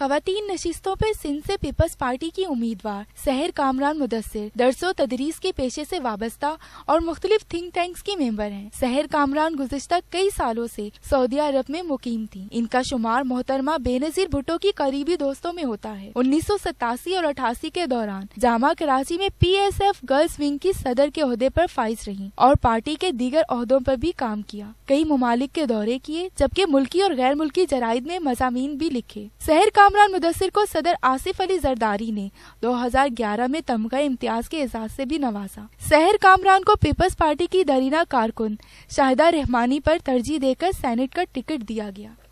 खातन नशिस्तों पर सिंध से पीपल्स पार्टी की उम्मीदवार सहर कामरान मुदसर दरसो तदरीस के पेशे से वाबस्ता और मुख्तलिफ थिंक टैंक्स की मेंबर हैं सहर कामरान गुजशत कई सालों से सऊदी अरब में मुकीम थी इनका शुमार मोहतरमा बेनजीर भुटो की करीबी दोस्तों में होता है उन्नीस सौ सतासी और अठासी के दौरान जामा कराची में P S F girls wing की सदर के अहदे आरोप फाइज रही और पार्टी के दीगर अहदों पर भी काम किया कई ममालिक के दौरे किए जबकि मुल्की और गैर मुल्की जराइद में मजामी भी लिखे शहर काम कामरान मुदसर को सदर आसिफ अली जरदारी ने 2011 में तमगा इम्तियाज के एजाज से भी नवाजा शहर कामरान को पीपल्स पार्टी की दरीना कारकुन शाहिदा रहमानी पर तरजीह देकर सेनेट का टिकट दिया गया